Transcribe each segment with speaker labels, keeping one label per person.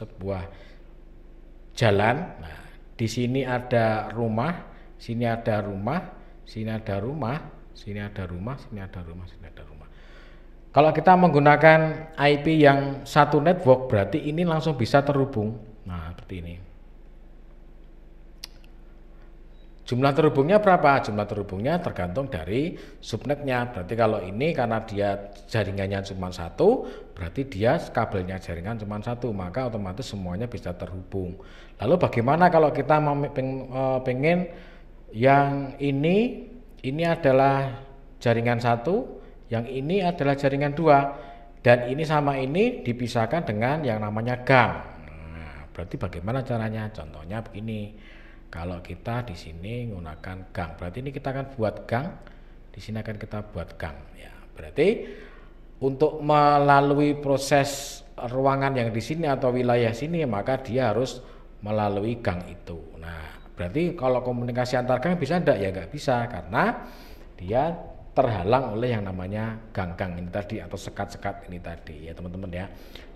Speaker 1: sebuah jalan. Nah, di sini ada rumah, sini ada rumah, sini ada rumah, sini ada rumah, sini ada rumah, sini ada rumah. Kalau kita menggunakan IP yang satu network berarti ini langsung bisa terhubung. Nah, seperti ini. Jumlah terhubungnya berapa? Jumlah terhubungnya tergantung dari subnetnya. Berarti kalau ini karena dia jaringannya cuma satu, berarti dia kabelnya jaringan cuma satu, maka otomatis semuanya bisa terhubung. Lalu bagaimana kalau kita pengen e, yang ini, ini adalah jaringan satu, yang ini adalah jaringan dua, dan ini sama ini dipisahkan dengan yang namanya gang. Nah, berarti bagaimana caranya? Contohnya begini. Kalau kita di sini menggunakan gang, berarti ini kita akan buat gang. Di sini akan kita buat gang ya. Berarti untuk melalui proses ruangan yang di sini atau wilayah sini maka dia harus melalui gang itu. Nah, berarti kalau komunikasi antar gang bisa enggak ya enggak bisa karena dia terhalang oleh yang namanya ganggang ini tadi atau sekat-sekat ini tadi ya teman-teman ya.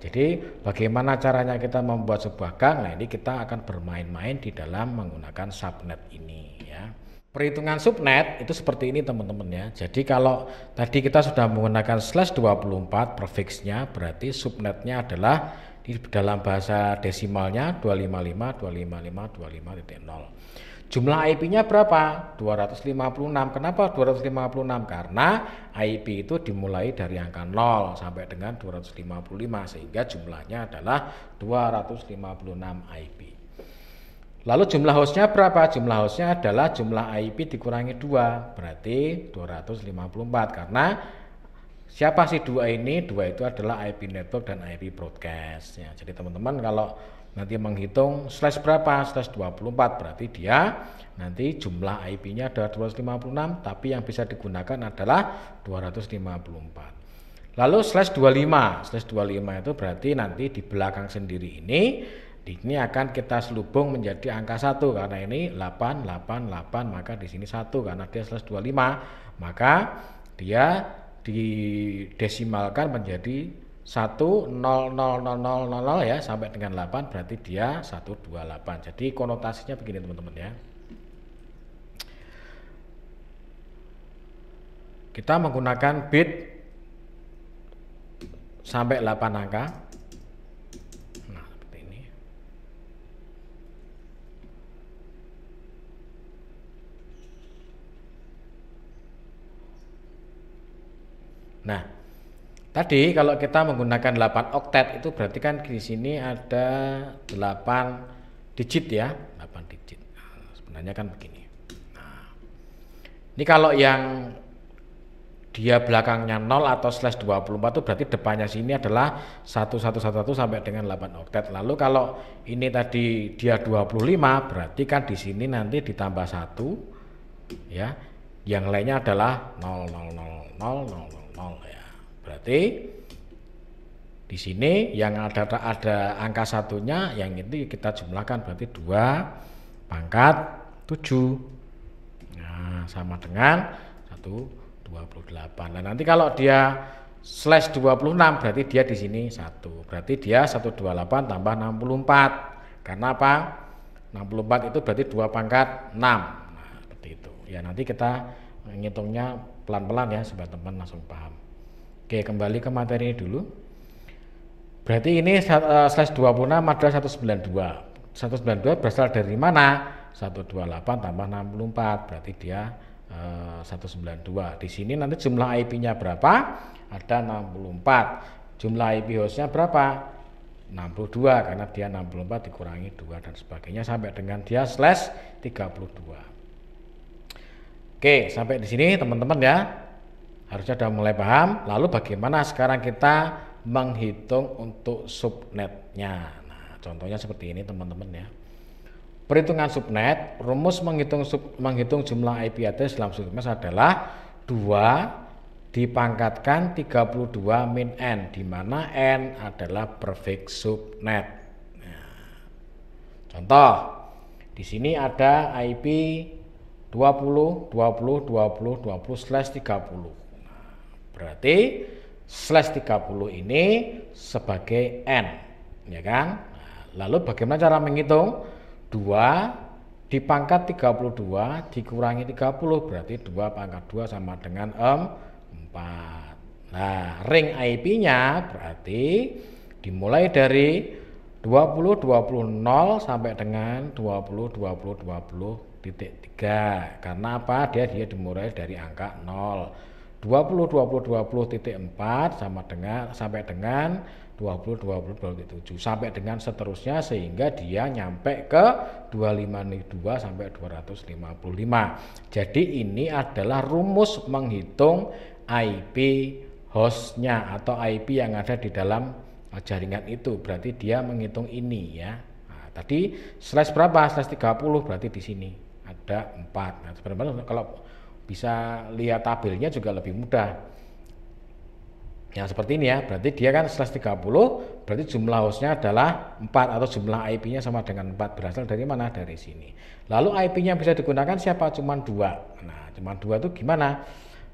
Speaker 1: Jadi bagaimana caranya kita membuat sebuah gang? Nah ini kita akan bermain-main di dalam menggunakan subnet ini ya. Perhitungan subnet itu seperti ini teman-teman ya. Jadi kalau tadi kita sudah menggunakan slash 24 prefixnya berarti subnetnya adalah di dalam bahasa desimalnya 255 255 25.0. Jumlah IP-nya berapa? 256. Kenapa 256? Karena IP itu dimulai dari angka 0 sampai dengan 255 sehingga jumlahnya adalah 256 IP. Lalu jumlah hostnya berapa? Jumlah hostnya adalah jumlah IP dikurangi 2, berarti 254 karena siapa sih dua ini? Dua itu adalah IP network dan IP broadcast. Ya, jadi teman-teman kalau nanti menghitung slash berapa slash 24 berarti dia nanti jumlah IP-nya adalah 256 tapi yang bisa digunakan adalah 254 lalu slash 25 slash 25 itu berarti nanti di belakang sendiri ini ini akan kita selubung menjadi angka satu karena ini 888 maka di sini satu karena dia slash 25 maka dia didesimalkan menjadi 1 0 0 0 0 0 0 ya sampai dengan 8 berarti dia 128. Jadi konotasinya begini teman-teman ya. Kita menggunakan bit sampai 8 angka. Nah, seperti ini. Nah, Tadi kalau kita menggunakan 8 oktet itu berarti kan di sini ada 8 digit ya, 8 digit. Nah, sebenarnya kan begini. Nah, ini kalau yang dia belakangnya 0 atau slash 24 itu berarti depannya sini adalah 1111 sampai dengan 8 oktet. Lalu kalau ini tadi dia 25 berarti kan di sini nanti ditambah 1 ya. Yang lainnya adalah 0000000 ya. Berarti di sini yang ada ada angka satunya yang ini kita jumlahkan berarti 2 pangkat 7 nah, sama dengan 1 28 nah nanti kalau dia slash 26 berarti dia di sini 1 berarti dia 128 tambah 64 karena apa 64 itu berarti 2 pangkat 6 nah, seperti itu ya nanti kita menghitungnya pelan-pelan ya supaya teman langsung paham Oke, kembali ke materi ini dulu. Berarti ini eh, slash 26 adalah 192. 192 berasal dari mana? 128 tambah 64, berarti dia eh, uh, 192. Di sini nanti jumlah IP-nya berapa? Ada 64. Jumlah IP hostnya berapa? 62 karena dia 64 dikurangi 2 dan sebagainya sampai dengan dia slash 32. Oke, sampai di sini teman-teman ya. Harusnya sudah mulai paham. Lalu bagaimana sekarang kita menghitung untuk subnetnya? Nah, contohnya seperti ini teman-teman ya. Perhitungan subnet, rumus menghitung sub, menghitung jumlah IP address dalam subnet adalah 2 dipangkatkan 32 min n di mana n adalah perfect subnet. Nah, contoh, di sini ada IP 20 20 20 20/30. Berarti slash 30 ini sebagai N, ya kan? Nah, lalu bagaimana cara menghitung? 2 dipangkat 32 dikurangi 30 berarti 2 pangkat 2 sama dengan M 4. Nah, ring IP-nya berarti dimulai dari 20 20 0 sampai dengan 20 20 20 titik 3 karena apa dia dia dimulai dari angka 0 20.20.20.4 sama dengan sampai dengan 2020.7 sampai dengan seterusnya sehingga dia nyampe ke 252 sampai 255. Jadi ini adalah rumus menghitung IP hostnya atau IP yang ada di dalam eh, jaringan itu. Berarti dia menghitung ini ya. Nah, tadi slash berapa? Slash 30 berarti di sini ada 4. Nah, sebenarnya kalau bisa lihat tabelnya juga lebih mudah. Yang seperti ini ya, berarti dia kan slash 30, berarti jumlah hostnya adalah 4 atau jumlah IP-nya sama dengan 4 berasal dari mana? Dari sini. Lalu IP-nya bisa digunakan siapa? Cuman dua. Nah, cuman dua itu gimana?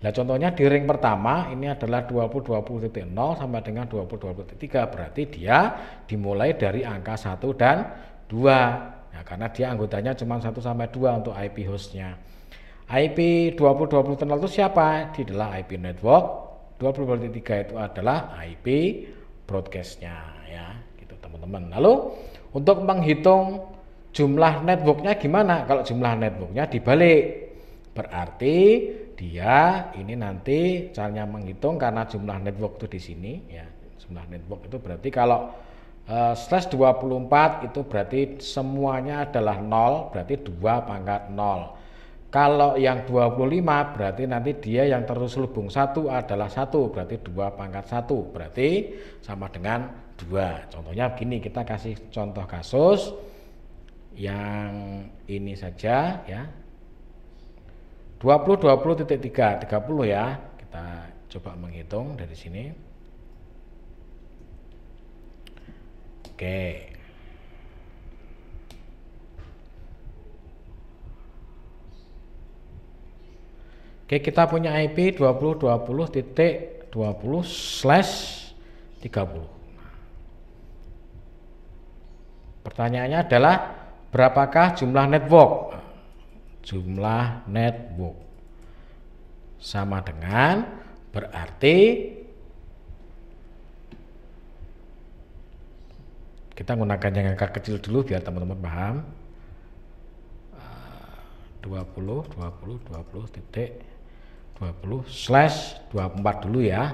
Speaker 1: Nah, contohnya di ring pertama ini adalah 20.20.0 sama dengan 20.20.3 berarti dia dimulai dari angka 1 dan 2. Nah, karena dia anggotanya cuma 1 sampai 2 untuk IP hostnya. IP 2020 tunnel itu siapa? Di adalah IP network. 20.3 itu adalah IP broadcastnya ya gitu teman-teman. Lalu untuk menghitung jumlah networknya gimana? Kalau jumlah networknya dibalik berarti dia ini nanti caranya menghitung karena jumlah network itu di sini ya jumlah network itu berarti kalau uh, slash 24 itu berarti semuanya adalah 0 berarti 2 pangkat 0 kalau yang 25 berarti nanti dia yang terselubung satu adalah satu, berarti dua pangkat satu, berarti sama dengan dua. Contohnya begini, kita kasih contoh kasus yang ini saja ya. 20 20 3 30 ya. Kita coba menghitung dari sini. Oke. Oke, kita punya IP 2020.20/30. Pertanyaannya adalah berapakah jumlah network? Jumlah network sama dengan berarti kita gunakan yang angka kecil dulu biar teman-teman paham 20 20 20 titik 20 slash 24 dulu ya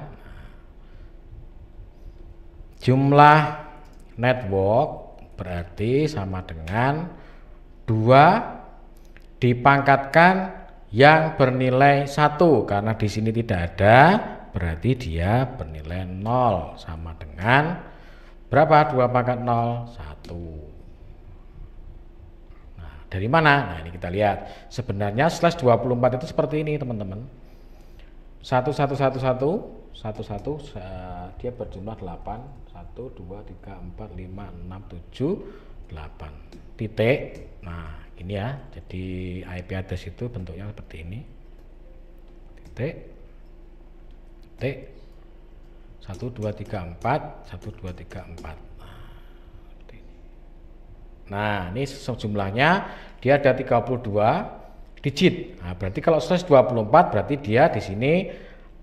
Speaker 1: jumlah network berarti sama dengan 2 dipangkatkan yang bernilai 1 karena di sini tidak ada berarti dia bernilai 0 sama dengan berapa 2 pangkat 0 1 nah, dari mana? Nah ini kita lihat. Sebenarnya slash 24 itu seperti ini teman-teman satu satu satu satu satu satu dia berjumlah delapan satu dua tiga empat lima enam tujuh delapan titik nah ini ya jadi IP address itu bentuknya seperti ini titik titik satu dua tiga empat satu dua tiga empat nah ini sejumlahnya dia ada tiga puluh dua digit. Nah, berarti kalau 24 berarti dia di sini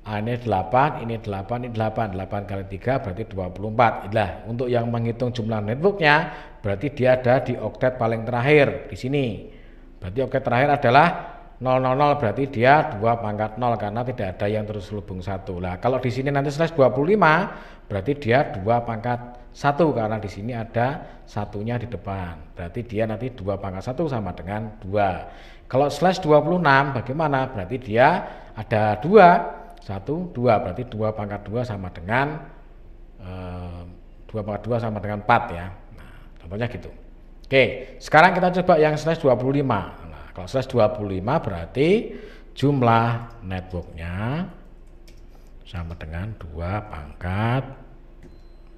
Speaker 1: ah, ini 8, ini 8, ini 8, 8 kali 3 berarti 24. Itulah untuk yang menghitung jumlah networknya berarti dia ada di oktet paling terakhir di sini. Berarti oktet terakhir adalah 000 berarti dia 2 pangkat 0 karena tidak ada yang terus lubung satu Lah kalau di sini nanti 25 berarti dia 2 pangkat satu karena di sini ada satunya di depan. Berarti dia nanti dua pangkat satu sama dengan dua Kalau slash 26 bagaimana? Berarti dia ada dua satu dua Berarti dua pangkat dua sama dengan eh, dua pangkat dua sama dengan empat ya. Nah, contohnya gitu. Oke, sekarang kita coba yang slash 25. Nah, kalau slash 25 berarti jumlah networknya sama dengan dua pangkat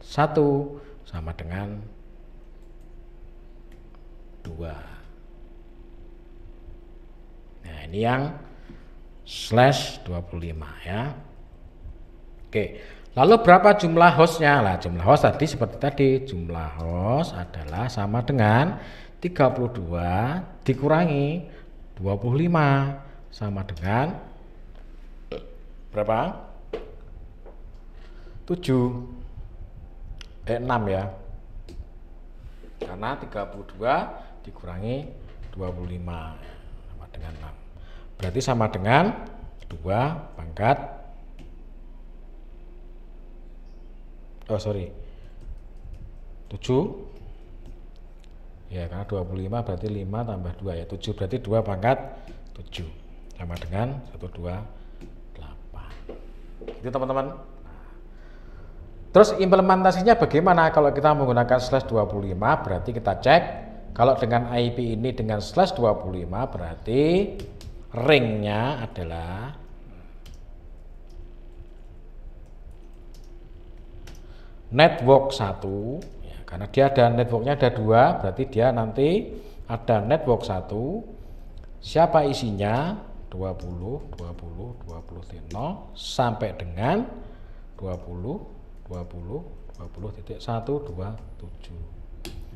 Speaker 1: satu sama dengan dua. Nah ini yang slash 25 ya. Oke, lalu berapa jumlah hostnya? Lah jumlah host tadi seperti tadi, jumlah host adalah sama dengan 32 dikurangi 25 sama dengan eh, berapa? 7 eh, 6 ya karena 32 dikurangi 25 sama dengan 6 berarti sama dengan 2 pangkat oh sorry 7 ya karena 25 berarti 5 tambah 2 ya 7 berarti 2 pangkat 7 sama dengan 128 itu teman-teman Terus implementasinya bagaimana kalau kita menggunakan slash 25 berarti kita cek kalau dengan IP ini dengan slash 25 berarti ringnya adalah network 1 ya, karena dia ada networknya ada dua berarti dia nanti ada network 1 siapa isinya 20 20 20 0 sampai dengan 20 20 20.127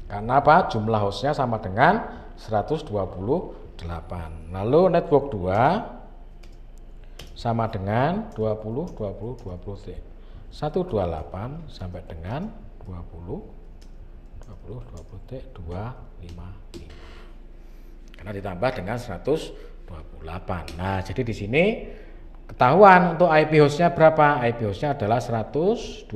Speaker 1: karena apa jumlah hostnya sama dengan 128 lalu network 2 sama dengan 20 20 20 128 sampai dengan 20 20 20 detik 255 karena ditambah dengan 128 nah jadi di sini ketahuan untuk IP hostnya berapa IP hostnya adalah 128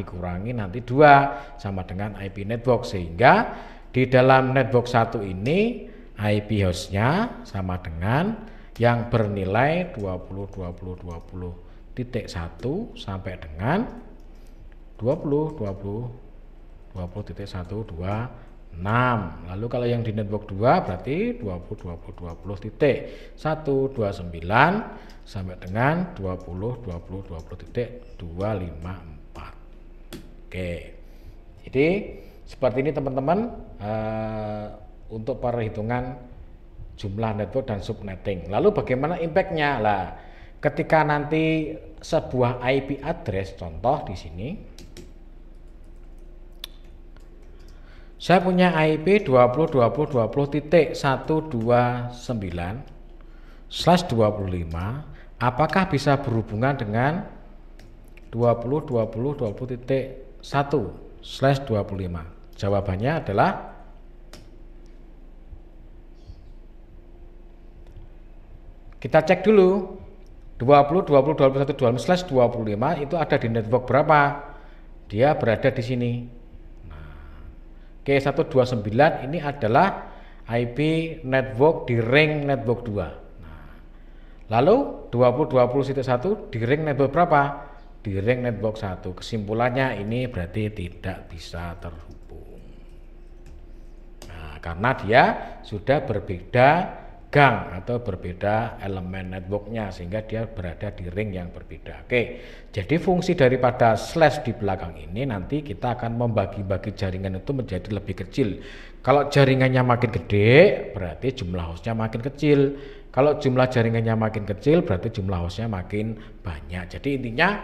Speaker 1: dikurangi nanti 2 sama dengan IP network sehingga di dalam network 1 ini IP hostnya sama dengan yang bernilai 20 20 20 titik 1 sampai dengan 20 20 20 titik 1 2 6. Lalu kalau yang di network 2 berarti 20 20 20 titik 1 29 sampai dengan 20 20 20 titik 2 5 4. Oke. Jadi seperti ini teman-teman uh, untuk perhitungan jumlah network dan subnetting. Lalu bagaimana impactnya? Lah, ketika nanti sebuah IP address contoh di sini Saya punya IP 2020.20.129 titik 129 slash 25 apakah bisa berhubungan dengan 2020.20.1 titik slash 25 jawabannya adalah kita cek dulu 20, 20, 21, slash 25 itu ada di network berapa dia berada di sini G129 ini adalah IP network di ring network 2. Nah, lalu 2020.1 di ring network berapa? Di ring network 1. Kesimpulannya ini berarti tidak bisa terhubung. Nah, karena dia sudah berbeda gang atau berbeda elemen networknya sehingga dia berada di ring yang berbeda. Oke, jadi fungsi daripada slash di belakang ini nanti kita akan membagi-bagi jaringan itu menjadi lebih kecil. Kalau jaringannya makin gede berarti jumlah hostnya makin kecil. Kalau jumlah jaringannya makin kecil berarti jumlah hostnya makin banyak. Jadi intinya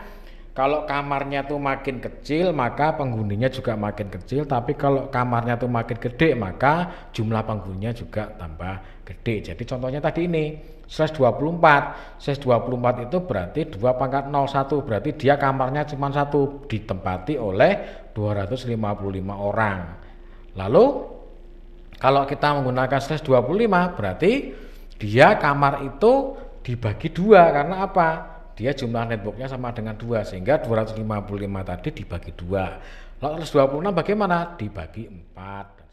Speaker 1: kalau kamarnya tuh makin kecil, maka penghuninya juga makin kecil. Tapi kalau kamarnya tuh makin gede, maka jumlah penghuninya juga tambah gede. Jadi contohnya tadi ini, slash 24. Slash 24 itu berarti 2 pangkat 01, berarti dia kamarnya cuma satu, ditempati oleh 255 orang. Lalu kalau kita menggunakan slash 25 berarti dia kamar itu dibagi dua karena apa? dia jumlah networknya sama dengan dua sehingga 255 tadi dibagi dua lalu 126 bagaimana dibagi empat